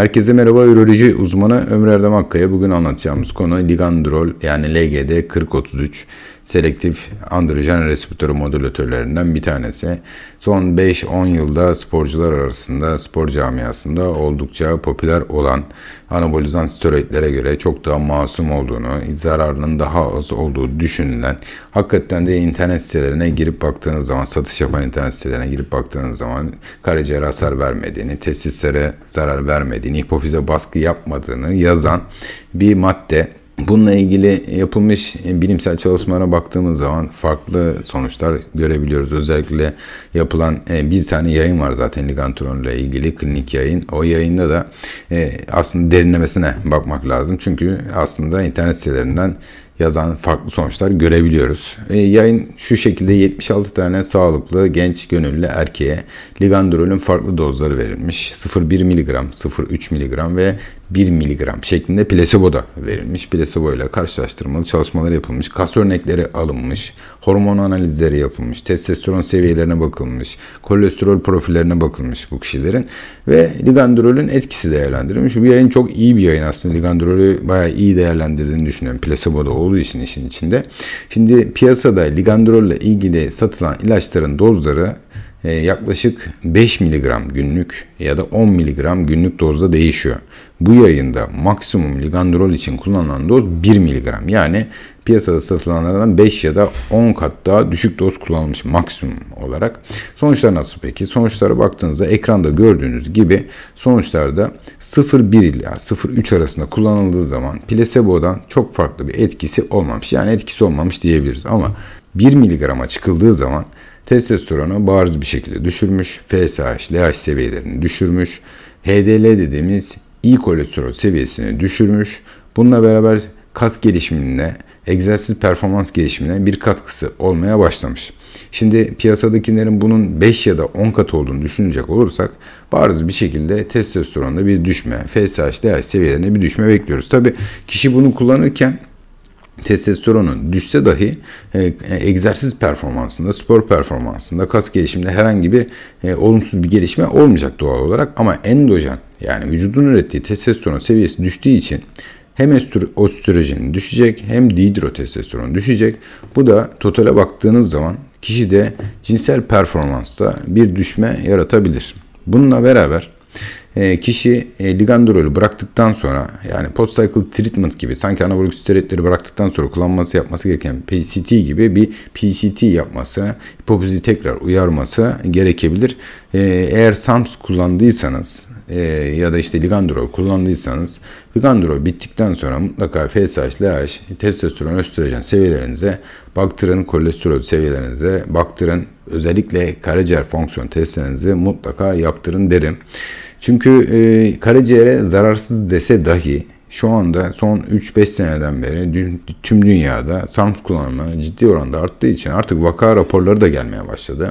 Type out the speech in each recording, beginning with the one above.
Herkese merhaba üroloji uzmanı Ömür Erdem Akkaya. Bugün anlatacağımız konu ligandrol yani LGD 4033 selektif androjen reseptörü modülatörlerinden bir tanesi. Son 5-10 yılda sporcular arasında, spor camiasında oldukça popüler olan anabolizan steroidlere göre çok daha masum olduğunu, zararının daha az olduğu düşünülen, hakikaten de internet sitelerine girip baktığınız zaman, satış yapan internet sitelerine girip baktığınız zaman karaciğer hasar vermediğini, testislere zarar vermediğini, hipofize baskı yapmadığını yazan bir madde Bununla ilgili yapılmış bilimsel çalışmalara baktığımız zaman farklı sonuçlar görebiliyoruz. Özellikle yapılan e, bir tane yayın var zaten ligantron ile ilgili klinik yayın. O yayında da e, aslında derinlemesine bakmak lazım. Çünkü aslında internet sitelerinden yazan farklı sonuçlar görebiliyoruz. E, yayın şu şekilde 76 tane sağlıklı genç gönüllü erkeğe ligandrolün farklı dozları verilmiş. 0,1 mg, 0,3 mg ve 1 miligram şeklinde plasebo da verilmiş. Plasebo ile karşılaştırmalı çalışmalar yapılmış. Kas örnekleri alınmış. Hormon analizleri yapılmış. Testosteron seviyelerine bakılmış. Kolesterol profillerine bakılmış bu kişilerin. Ve ligandrolün etkisi değerlendirilmiş. Bu yayın çok iyi bir yayın aslında. Ligandrolü bayağı iyi değerlendirdiğini düşünüyorum. Plasebo da olduğu için işin içinde. Şimdi piyasada ligandrolle ilgili satılan ilaçların dozları ee, yaklaşık 5 mg günlük ya da 10 mg günlük dozda değişiyor. Bu yayında maksimum ligandrol için kullanılan doz 1 mg. Yani piyasada satılanlardan 5 ya da 10 kat daha düşük doz kullanılmış maksimum olarak. Sonuçlar nasıl peki? Sonuçlara baktığınızda ekranda gördüğünüz gibi sonuçlarda 0,1 ila 0,3 arasında kullanıldığı zaman plasebodan çok farklı bir etkisi olmamış. Yani etkisi olmamış diyebiliriz ama 1 mg'a çıkıldığı zaman Testosteronu bariz bir şekilde düşürmüş, FSH, LH seviyelerini düşürmüş, HDL dediğimiz iyi kolesterol seviyesini düşürmüş. Bununla beraber kas gelişimine, egzersiz performans gelişimine bir katkısı olmaya başlamış. Şimdi piyasadakilerin bunun 5 ya da 10 kat olduğunu düşünecek olursak bariz bir şekilde testosteronda bir düşme, FSH, LH seviyelerinde bir düşme bekliyoruz. Tabi kişi bunu kullanırken testosteronun düşse dahi e, egzersiz performansında, spor performansında, kas gelişiminde herhangi bir e, olumsuz bir gelişme olmayacak doğal olarak. Ama endojen yani vücudun ürettiği testosteron seviyesi düştüğü için hem östrojen düşecek hem dihidrotestosteron düşecek. Bu da totale baktığınız zaman kişide cinsel performansta bir düşme yaratabilir. Bununla beraber e, kişi e, ligandrolü bıraktıktan sonra yani post cycle treatment gibi sanki anabolik steroidleri bıraktıktan sonra kullanması yapması gereken PCT gibi bir PCT yapması, hipofizi tekrar uyarması gerekebilir. E, eğer SAMS kullandıysanız ya da işte ligandrol kullandıysanız ligandrol bittikten sonra mutlaka FSH, LH, testosteron, östrojen seviyelerinize baktırın, kolesterol seviyelerinize baktırın. Özellikle karaciğer fonksiyon testlerinizi mutlaka yaptırın derim. Çünkü e, karaciğere zararsız dese dahi şu anda son 3-5 seneden beri tüm dünyada SARMS kullanımı ciddi oranda arttığı için artık vaka raporları da gelmeye başladı.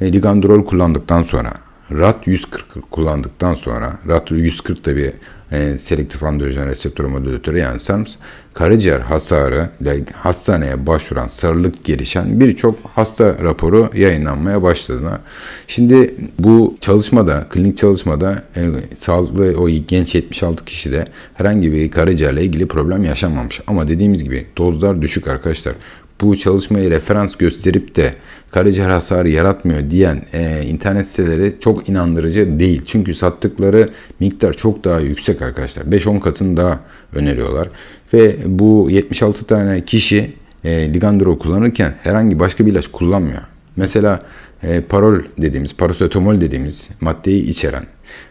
E, ligandrol kullandıktan sonra RAT 140 kullandıktan sonra RAT 140 da bir e, selektif androjen reseptör modülatörü yani SERMS karaciğer hasarı ile hastaneye başvuran sarılık gelişen birçok hasta raporu yayınlanmaya başladı. Şimdi bu çalışmada, klinik çalışmada e, sağlıklı o genç 76 kişide herhangi bir karaciğerle ilgili problem yaşanmamış. Ama dediğimiz gibi dozlar düşük arkadaşlar bu çalışmayı referans gösterip de karaciğer hasarı yaratmıyor diyen e, internet siteleri çok inandırıcı değil. Çünkü sattıkları miktar çok daha yüksek arkadaşlar. 5-10 katını daha öneriyorlar. Ve bu 76 tane kişi e, ligandro kullanırken herhangi başka bir ilaç kullanmıyor. Mesela e, parol dediğimiz, parasetamol dediğimiz maddeyi içeren,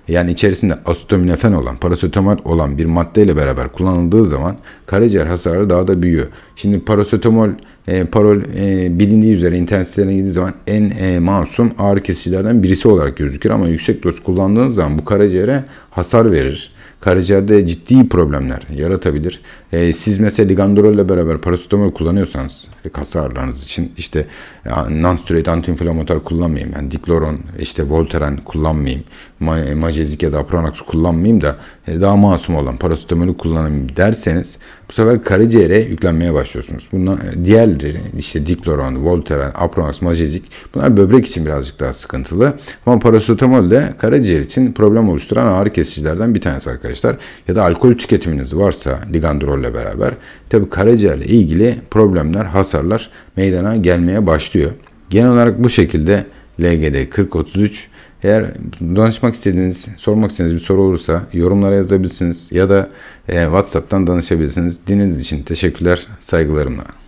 yani içerisinde asitominofan olan, parasetamol olan bir maddeyle beraber kullanıldığı zaman karaciğer hasarı daha da büyüyor. Şimdi parasetamol, e, parol e, bilindiği üzere internet sitelerine gittiği zaman en e, masum ağrı kesicilerden birisi olarak gözükür ama yüksek doz kullandığınız zaman bu karaciğere hasar verir karaciğerde ciddi problemler yaratabilir. E, siz mesela ligandrol ile beraber parasetamol kullanıyorsanız e, kas ağrılarınız için işte e, non-steroid antiinflamatuar kullanmayayım. Yani dikloron, işte voltaren kullanmayayım. Ma- e, majezik ya da apranax kullanmayayım da e, daha masum olan parasetamolü kullanayım derseniz bu sefer karaciğere yüklenmeye başlıyorsunuz. Bunlar e, diğerleri işte dikloron, voltaren, apranax, majezik bunlar böbrek için birazcık daha sıkıntılı. Ama parasetamol de karaciğer için problem oluşturan ağrı kesicilerden bir tanesi arkadaşlar arkadaşlar. Ya da alkol tüketiminiz varsa ligandrolle beraber tabi karaciğerle ilgili problemler, hasarlar meydana gelmeye başlıyor. Genel olarak bu şekilde LGD 4033 eğer danışmak istediğiniz, sormak istediğiniz bir soru olursa yorumlara yazabilirsiniz ya da e, WhatsApp'tan danışabilirsiniz. Dinlediğiniz için teşekkürler, saygılarımla.